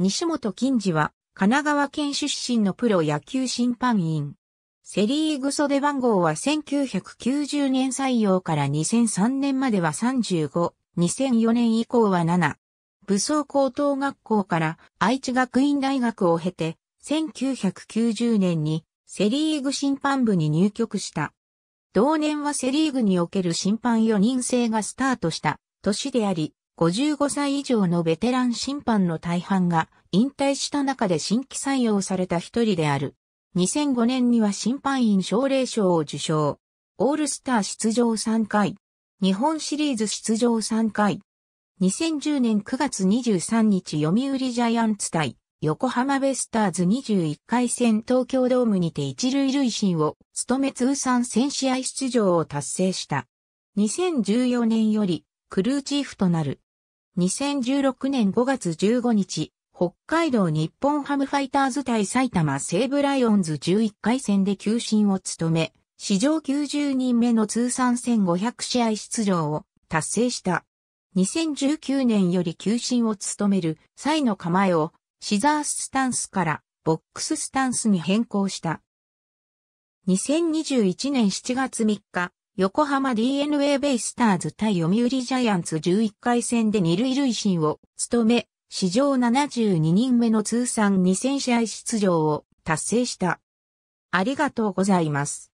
西本金次は、神奈川県出身のプロ野球審判員。セリーグ袖番号は1990年採用から2003年までは35、2004年以降は7。武装高等学校から愛知学院大学を経て、1990年にセリーグ審判部に入局した。同年はセリーグにおける審判4人制がスタートした年であり、55歳以上のベテラン審判の大半が引退した中で新規採用された一人である。2005年には審判員奨励賞を受賞。オールスター出場3回。日本シリーズ出場3回。2010年9月23日読売ジャイアンツ対横浜ベスターズ21回戦東京ドームにて一塁塁審を務め通算1000試合出場を達成した。2014年よりクルーチーフとなる。2016年5月15日、北海道日本ハムファイターズ対埼玉西武ライオンズ11回戦で球審を務め、史上90人目の通算1500試合出場を達成した。2019年より球審を務める際の構えをシザーススタンスからボックススタンスに変更した。2021年7月3日、横浜 DNA ベイスターズ対読売ジャイアンツ11回戦で二塁塁審を務め、史上72人目の通算2000試合出場を達成した。ありがとうございます。